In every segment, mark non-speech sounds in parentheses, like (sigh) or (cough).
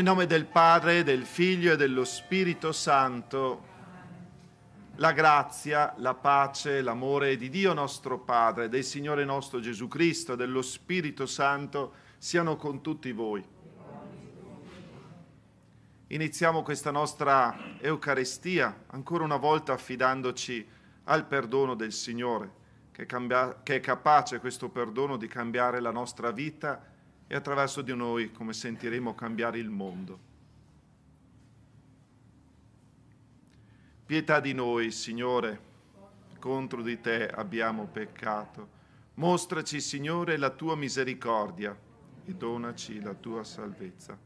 Nel nome del Padre, del Figlio e dello Spirito Santo, la grazia, la pace, l'amore di Dio nostro Padre, del Signore nostro Gesù Cristo, dello Spirito Santo, siano con tutti voi. Iniziamo questa nostra Eucaristia ancora una volta affidandoci al perdono del Signore, che, che è capace questo perdono di cambiare la nostra vita e attraverso di noi, come sentiremo, cambiare il mondo. Pietà di noi, Signore, contro di te abbiamo peccato. Mostraci, Signore, la tua misericordia e donaci la tua salvezza.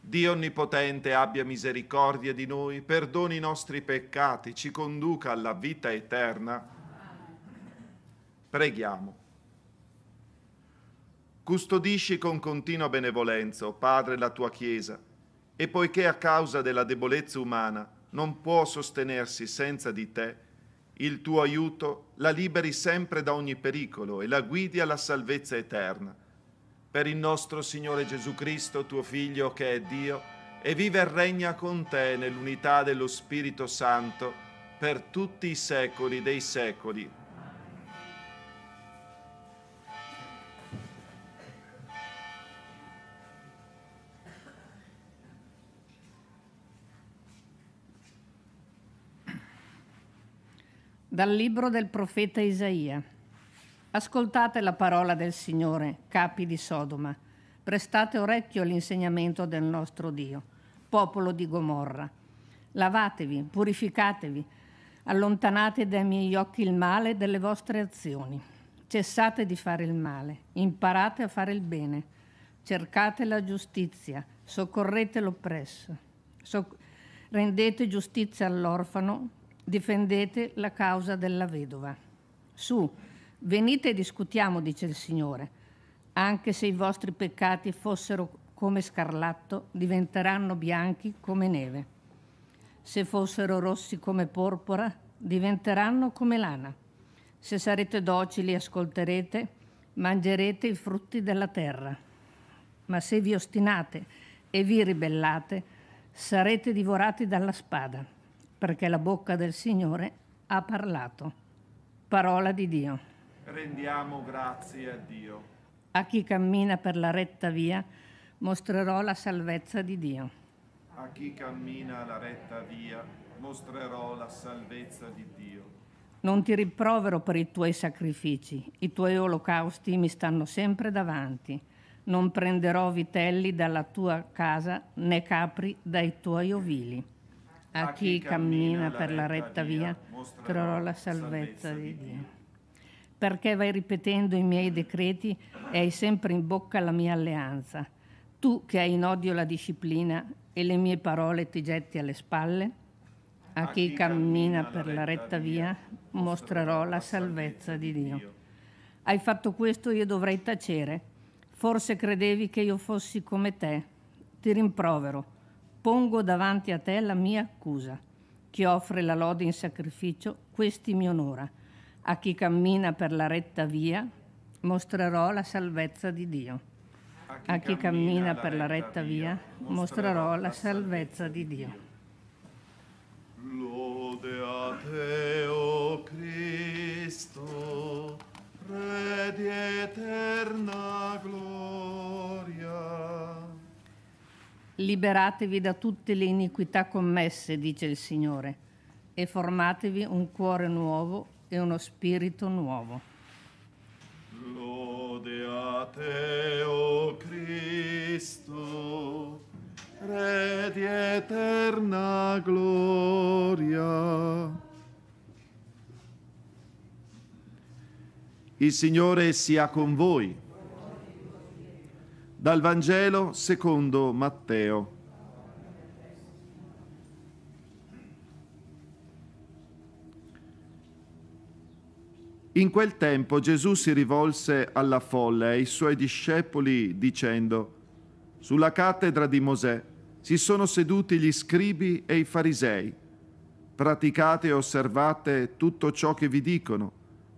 Dio Onnipotente abbia misericordia di noi, perdoni i nostri peccati, ci conduca alla vita eterna. Preghiamo. Custodisci con continua benevolenza, o Padre, la tua Chiesa, e poiché a causa della debolezza umana non può sostenersi senza di te, il tuo aiuto la liberi sempre da ogni pericolo e la guidi alla salvezza eterna. Per il nostro Signore Gesù Cristo, tuo Figlio, che è Dio, e vive e regna con te nell'unità dello Spirito Santo per tutti i secoli dei secoli. Dal libro del profeta Isaia. Ascoltate la parola del Signore, capi di Sodoma. Prestate orecchio all'insegnamento del nostro Dio, popolo di Gomorra. Lavatevi, purificatevi, allontanate dai miei occhi il male delle vostre azioni. Cessate di fare il male, imparate a fare il bene. Cercate la giustizia, soccorrete l'oppresso. So- rendete giustizia all'orfano, difendete la causa della vedova. Su, venite e discutiamo, dice il Signore, anche se i vostri peccati fossero come scarlatto, diventeranno bianchi come neve. Se fossero rossi come porpora, diventeranno come lana. Se sarete docili, ascolterete, mangerete i frutti della terra. Ma se vi ostinate e vi ribellate, sarete divorati dalla spada perché la bocca del Signore ha parlato. Parola di Dio. Rendiamo grazie a Dio. A chi cammina per la retta via mostrerò la salvezza di Dio. A chi cammina la retta via mostrerò la salvezza di Dio. Non ti rimprovero per i tuoi sacrifici, i tuoi olocausti mi stanno sempre davanti. Non prenderò vitelli dalla tua casa né capri dai tuoi ovili a chi cammina per la retta via troverò la salvezza di Dio. Perché vai ripetendo i miei decreti e hai sempre in bocca la mia alleanza. Tu che hai in odio la disciplina e le mie parole ti getti alle spalle? A chi cammina per la retta via mostrerò la salvezza di Dio. Hai fatto questo, io dovrei tacere. Forse credevi che io fossi come te. Ti rimprovero Pongo davanti a te la mia accusa. Chi offre la lode in sacrificio, questi mi onora. A chi cammina per la retta via, mostrerò la salvezza di Dio. A chi, a chi cammina, cammina per la retta via, via mostrerò la salvezza di Dio. Lode a te, o oh Cristo, Re di eterna gloria. Liberatevi da tutte le iniquità commesse, dice il Signore, e formatevi un cuore nuovo e uno spirito nuovo. Lode a te, o Cristo, Re di eterna gloria. Il Signore sia con voi. Dal Vangelo secondo Matteo. In quel tempo Gesù si rivolse alla folla e ai suoi discepoli dicendo, sulla cattedra di Mosè si sono seduti gli scribi e i farisei. Praticate e osservate tutto ciò che vi dicono,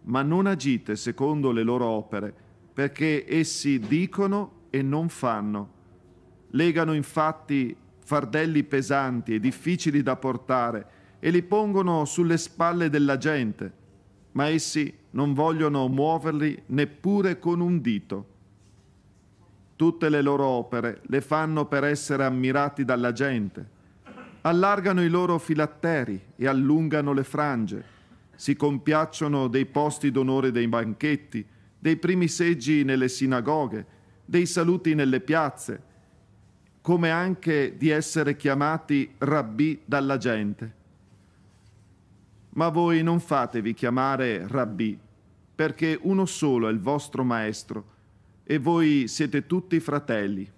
ma non agite secondo le loro opere, perché essi dicono e non fanno. Legano infatti fardelli pesanti e difficili da portare e li pongono sulle spalle della gente, ma essi non vogliono muoverli neppure con un dito. Tutte le loro opere le fanno per essere ammirati dalla gente. Allargano i loro filatteri e allungano le frange. Si compiacciono dei posti d'onore dei banchetti, dei primi seggi nelle sinagoghe, dei saluti nelle piazze, come anche di essere chiamati rabbì dalla gente. Ma voi non fatevi chiamare rabbì, perché uno solo è il vostro maestro e voi siete tutti fratelli.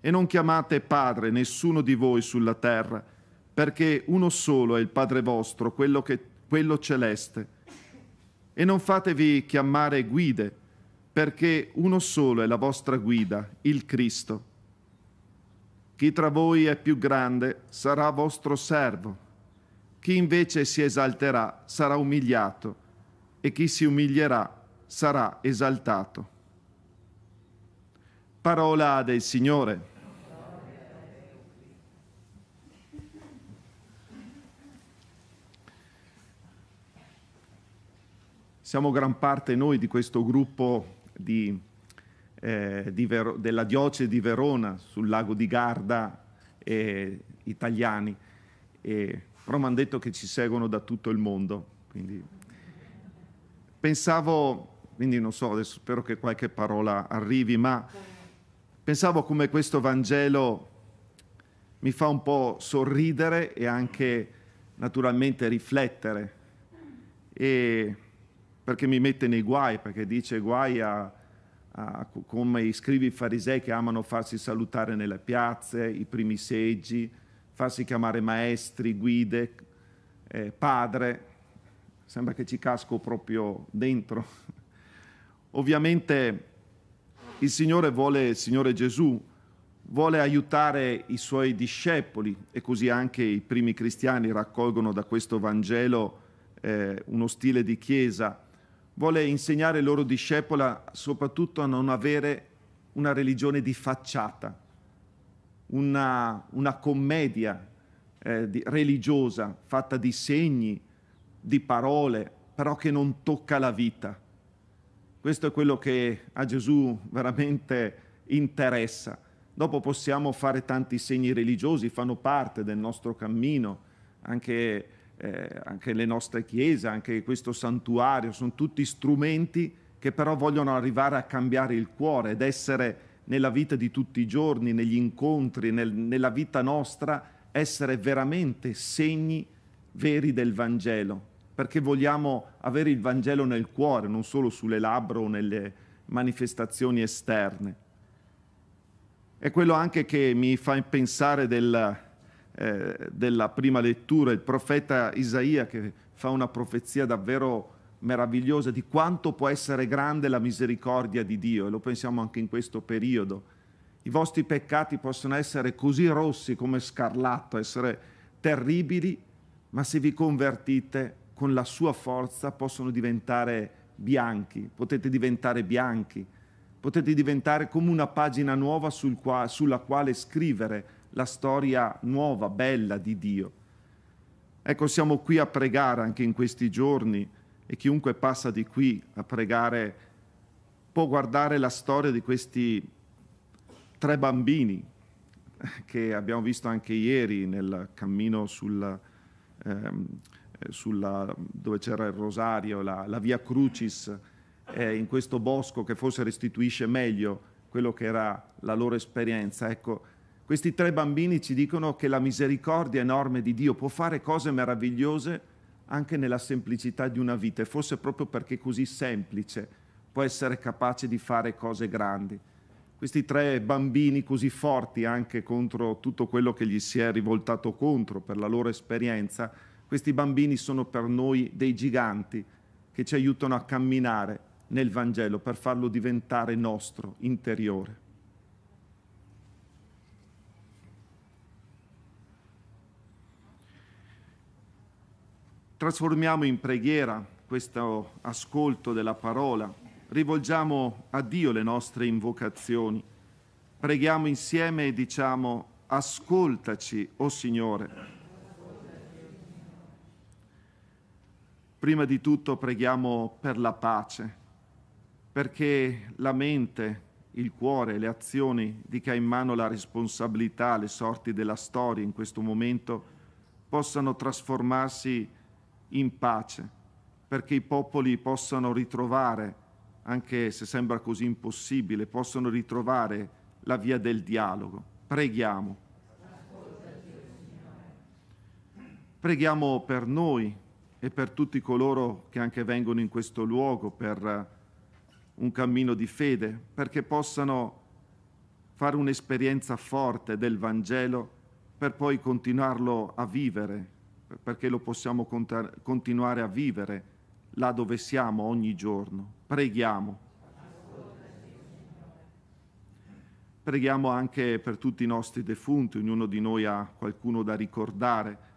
E non chiamate padre nessuno di voi sulla terra, perché uno solo è il Padre vostro, quello, che, quello celeste. E non fatevi chiamare guide, perché uno solo è la vostra guida, il Cristo. Chi tra voi è più grande sarà vostro servo, chi invece si esalterà sarà umiliato e chi si umilierà sarà esaltato. Parola del Signore. Siamo gran parte noi di questo gruppo di, eh, di Ver- della diocesi di Verona sul lago di Garda eh, italiani, eh, però mi hanno detto che ci seguono da tutto il mondo. Quindi pensavo, quindi non so, adesso spero che qualche parola arrivi, ma pensavo come questo Vangelo mi fa un po' sorridere e anche naturalmente riflettere. E perché mi mette nei guai, perché dice guai a, a come i scrivi farisei che amano farsi salutare nelle piazze, i primi seggi, farsi chiamare maestri, guide, eh, padre. Sembra che ci casco proprio dentro. (laughs) Ovviamente il Signore vuole, il Signore Gesù, vuole aiutare i suoi discepoli e così anche i primi cristiani raccolgono da questo Vangelo eh, uno stile di chiesa vuole insegnare ai loro discepoli soprattutto a non avere una religione di facciata, una, una commedia eh, di, religiosa fatta di segni, di parole, però che non tocca la vita. Questo è quello che a Gesù veramente interessa. Dopo possiamo fare tanti segni religiosi, fanno parte del nostro cammino, anche eh, anche le nostre chiese, anche questo santuario, sono tutti strumenti che però vogliono arrivare a cambiare il cuore ed essere nella vita di tutti i giorni, negli incontri, nel, nella vita nostra, essere veramente segni veri del Vangelo, perché vogliamo avere il Vangelo nel cuore, non solo sulle labbra o nelle manifestazioni esterne. È quello anche che mi fa pensare del, eh, della prima lettura, il profeta Isaia che fa una profezia davvero meravigliosa di quanto può essere grande la misericordia di Dio e lo pensiamo anche in questo periodo. I vostri peccati possono essere così rossi come scarlatto, essere terribili, ma se vi convertite con la sua forza possono diventare bianchi, potete diventare bianchi, potete diventare come una pagina nuova sul qua, sulla quale scrivere la storia nuova, bella di Dio. Ecco, siamo qui a pregare anche in questi giorni e chiunque passa di qui a pregare può guardare la storia di questi tre bambini che abbiamo visto anche ieri nel cammino sul, ehm, sulla, dove c'era il rosario, la, la via Crucis, eh, in questo bosco che forse restituisce meglio quello che era la loro esperienza. Ecco, questi tre bambini ci dicono che la misericordia enorme di Dio può fare cose meravigliose anche nella semplicità di una vita e forse proprio perché così semplice può essere capace di fare cose grandi. Questi tre bambini così forti anche contro tutto quello che gli si è rivoltato contro per la loro esperienza, questi bambini sono per noi dei giganti che ci aiutano a camminare nel Vangelo per farlo diventare nostro, interiore. Trasformiamo in preghiera questo ascolto della parola, rivolgiamo a Dio le nostre invocazioni, preghiamo insieme e diciamo ascoltaci, o oh Signore. Prima di tutto preghiamo per la pace, perché la mente, il cuore, le azioni di chi ha in mano la responsabilità, le sorti della storia in questo momento, possano trasformarsi in in pace, perché i popoli possano ritrovare, anche se sembra così impossibile, possano ritrovare la via del dialogo. Preghiamo. Preghiamo per noi e per tutti coloro che anche vengono in questo luogo per eh, un cammino di fede, perché possano fare un'esperienza forte del Vangelo per poi continuarlo a vivere perché lo possiamo continuare a vivere là dove siamo ogni giorno. Preghiamo. Preghiamo anche per tutti i nostri defunti, ognuno di noi ha qualcuno da ricordare,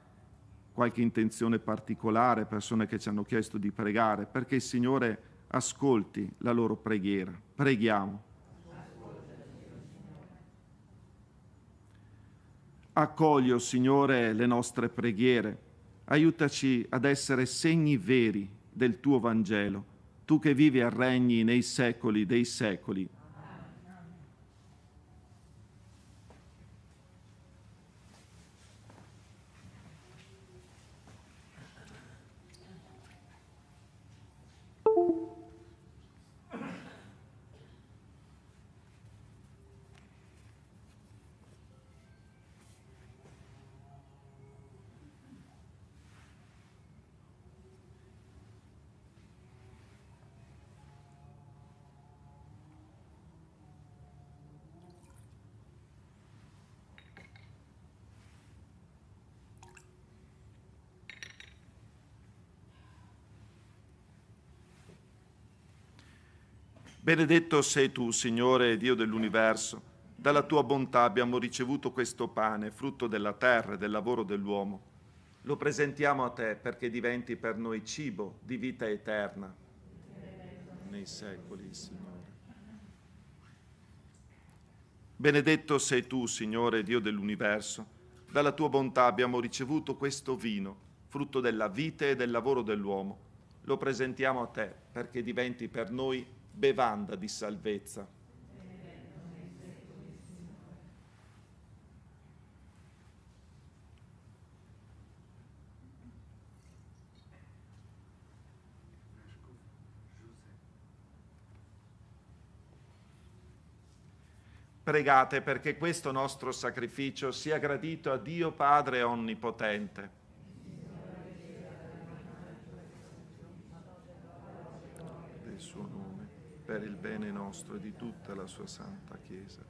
qualche intenzione particolare, persone che ci hanno chiesto di pregare, perché il Signore ascolti la loro preghiera. Preghiamo. Accogli, o oh Signore, le nostre preghiere aiutaci ad essere segni veri del tuo Vangelo, tu che vivi e regni nei secoli dei secoli. Benedetto sei tu, Signore e Dio dell'universo. Dalla tua bontà abbiamo ricevuto questo pane, frutto della terra e del lavoro dell'uomo. Lo presentiamo a te perché diventi per noi cibo di vita eterna. Nei secoli, Signore. Benedetto sei tu, Signore Dio dell'universo. Dalla tua bontà abbiamo ricevuto questo vino, frutto della vita e del lavoro dell'uomo. Lo presentiamo a te perché diventi per noi bevanda di salvezza. Pregate perché questo nostro sacrificio sia gradito a Dio Padre Onnipotente. per il bene nostro e di tutta la sua Santa Chiesa.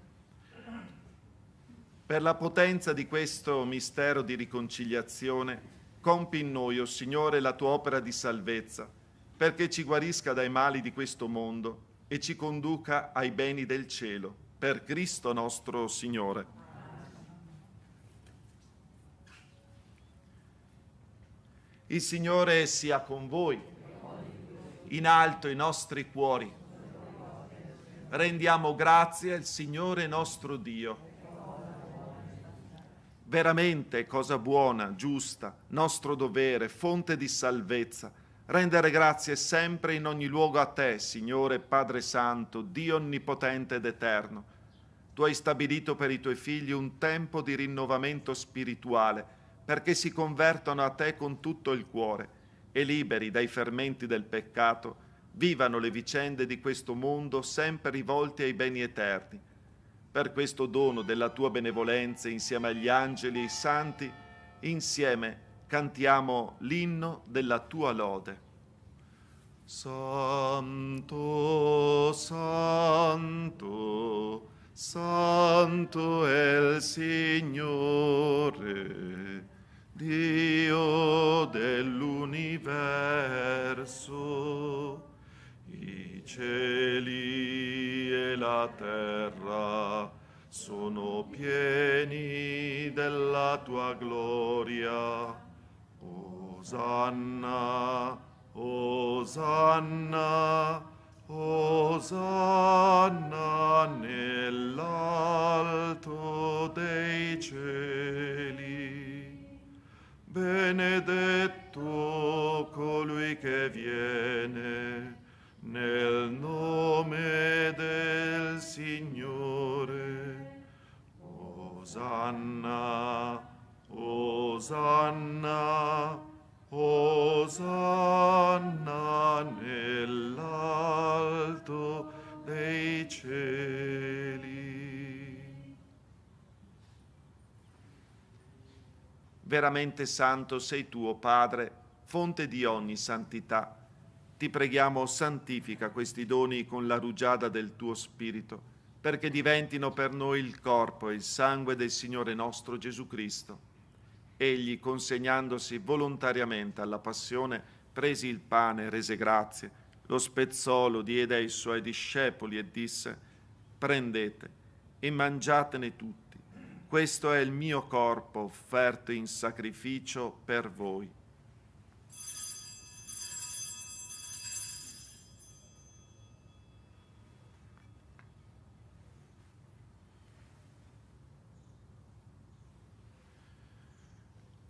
Per la potenza di questo mistero di riconciliazione, compi in noi, o oh Signore, la tua opera di salvezza, perché ci guarisca dai mali di questo mondo e ci conduca ai beni del cielo, per Cristo nostro Signore. Il Signore sia con voi, in alto i nostri cuori rendiamo grazie al Signore nostro Dio. Veramente cosa buona, giusta, nostro dovere, fonte di salvezza, rendere grazie sempre in ogni luogo a Te, Signore Padre Santo, Dio Onnipotente ed Eterno. Tu hai stabilito per i tuoi figli un tempo di rinnovamento spirituale perché si convertano a Te con tutto il cuore e liberi dai fermenti del peccato, vivano le vicende di questo mondo sempre rivolte ai beni eterni. Per questo dono della tua benevolenza insieme agli angeli e ai santi, insieme cantiamo l'inno della tua lode. Santo, santo, santo è il Signore, Dio dell'universo. I cieli e la terra sono pieni della tua gloria. Osanna, Osanna, Osanna nell'alto dei cieli. Benedetto colui che viene nel nome del Signore. Osanna, Osanna, Osanna nell'alto dei cieli. Veramente santo sei tuo Padre, fonte di ogni santità ti preghiamo, santifica questi doni con la rugiada del tuo Spirito, perché diventino per noi il corpo e il sangue del Signore nostro Gesù Cristo. Egli, consegnandosi volontariamente alla passione, presi il pane, rese grazie, lo spezzò, lo diede ai suoi discepoli e disse, prendete e mangiatene tutti. Questo è il mio corpo offerto in sacrificio per voi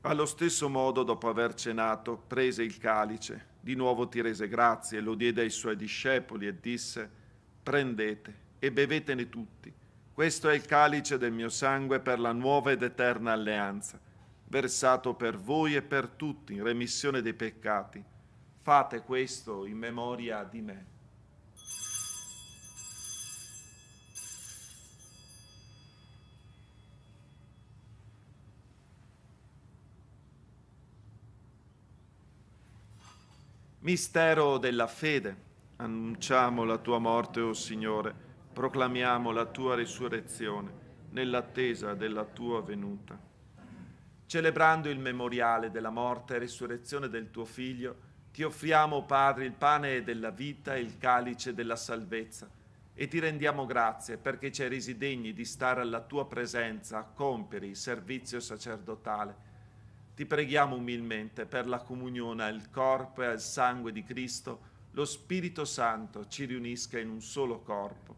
Allo stesso modo, dopo aver cenato, prese il calice, di nuovo ti rese grazie, lo diede ai suoi discepoli e disse, prendete e bevetene tutti. Questo è il calice del mio sangue per la nuova ed eterna alleanza, versato per voi e per tutti in remissione dei peccati. Fate questo in memoria di me. Mistero della fede, annunciamo la tua morte, o oh Signore, proclamiamo la tua risurrezione nell'attesa della tua venuta. Celebrando il memoriale della morte e risurrezione del tuo Figlio, ti offriamo, Padre, il pane della vita e il calice della salvezza e ti rendiamo grazie perché ci hai resi degni di stare alla tua presenza a compiere il servizio sacerdotale ti preghiamo umilmente per la comunione al corpo e al sangue di Cristo, lo Spirito Santo ci riunisca in un solo corpo.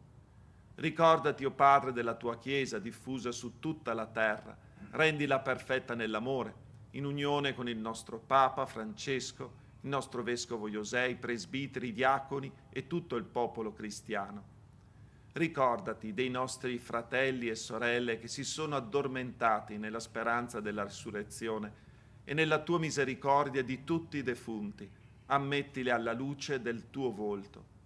Ricordati, o oh Padre, della tua Chiesa diffusa su tutta la terra, rendila perfetta nell'amore, in unione con il nostro Papa Francesco, il nostro Vescovo Iosei, i presbiteri, i diaconi e tutto il popolo cristiano. Ricordati dei nostri fratelli e sorelle che si sono addormentati nella speranza della risurrezione e nella tua misericordia di tutti i defunti, ammettili alla luce del tuo volto.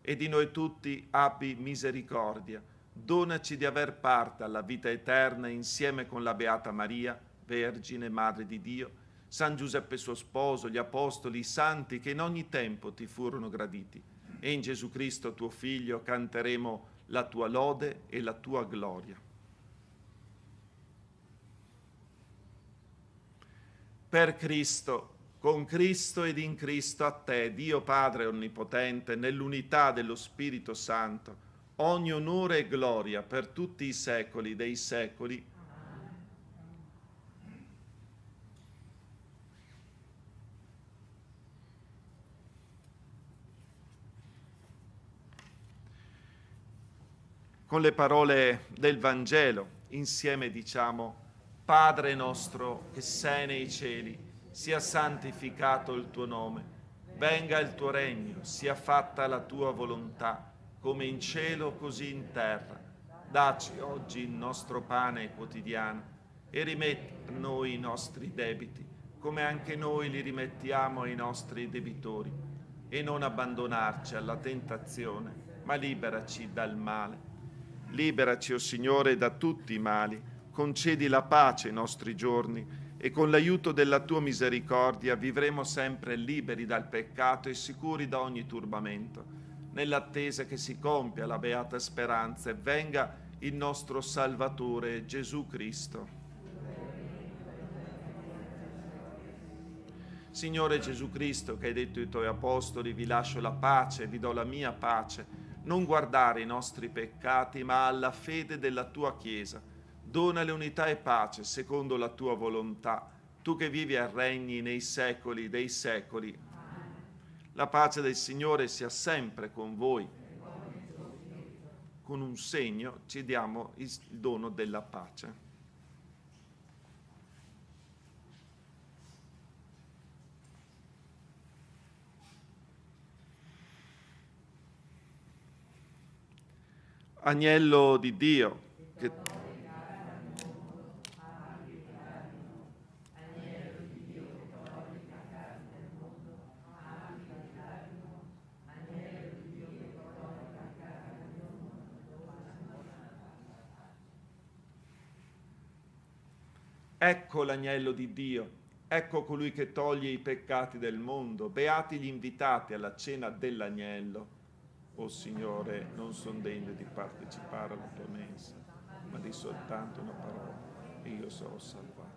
E di noi tutti abbi misericordia, donaci di aver parte alla vita eterna insieme con la Beata Maria, Vergine, Madre di Dio, San Giuseppe suo sposo, gli Apostoli, i Santi che in ogni tempo ti furono graditi. E in Gesù Cristo tuo Figlio canteremo la tua lode e la tua gloria. per Cristo, con Cristo ed in Cristo a te, Dio Padre Onnipotente, nell'unità dello Spirito Santo, ogni onore e gloria per tutti i secoli dei secoli. Con le parole del Vangelo insieme diciamo Padre nostro che sei nei cieli, sia santificato il tuo nome, venga il tuo regno, sia fatta la tua volontà, come in cielo così in terra. Daci oggi il nostro pane quotidiano e rimetti a noi i nostri debiti, come anche noi li rimettiamo ai nostri debitori, e non abbandonarci alla tentazione, ma liberaci dal male. Liberaci, o oh Signore, da tutti i mali concedi la pace ai nostri giorni e con l'aiuto della tua misericordia vivremo sempre liberi dal peccato e sicuri da ogni turbamento, nell'attesa che si compia la beata speranza e venga il nostro Salvatore Gesù Cristo. Signore Gesù Cristo, che hai detto ai tuoi apostoli, vi lascio la pace, vi do la mia pace, non guardare i nostri peccati, ma alla fede della tua Chiesa Donale unità e pace secondo la tua volontà, tu che vivi e regni nei secoli dei secoli. La pace del Signore sia sempre con voi. Con un segno ci diamo il dono della pace. Agnello di Dio, che Ecco l'agnello di Dio, ecco colui che toglie i peccati del mondo, beati gli invitati alla cena dell'agnello. O oh Signore, non sono degno di partecipare alla tua mensa, ma di soltanto una parola e io sarò salvato.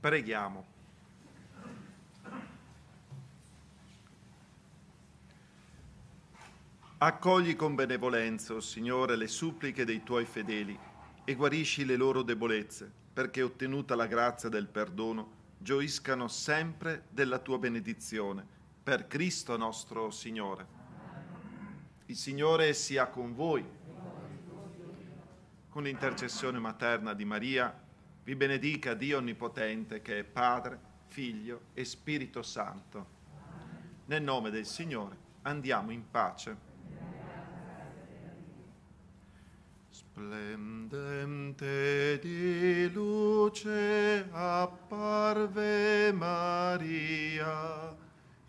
Preghiamo. Accogli con benevolenza, o oh Signore, le suppliche dei tuoi fedeli e guarisci le loro debolezze, perché ottenuta la grazia del perdono, gioiscano sempre della tua benedizione. Per Cristo nostro Signore. Il Signore sia con voi. Con l'intercessione materna di Maria, vi benedica Dio Onnipotente che è Padre, Figlio e Spirito Santo. Nel nome del Signore andiamo in pace. Splendente di luce apparve Maria,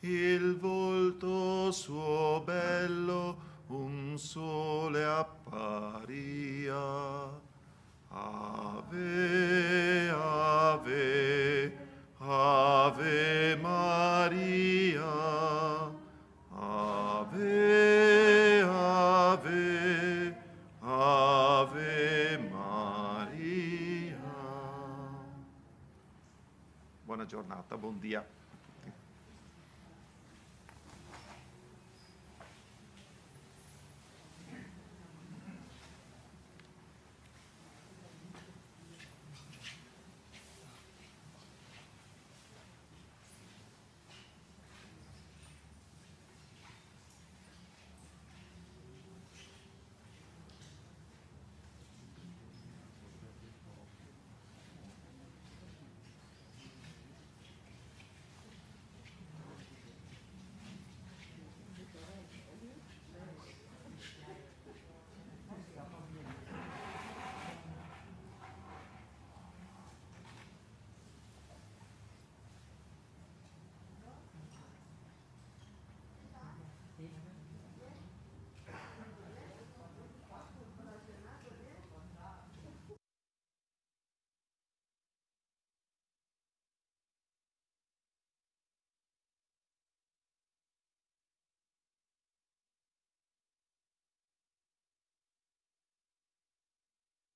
il volto suo bello un sole apparia Ave, ave, ave Maria. Ave, ave, ave Maria. Buona giornata, buon dia.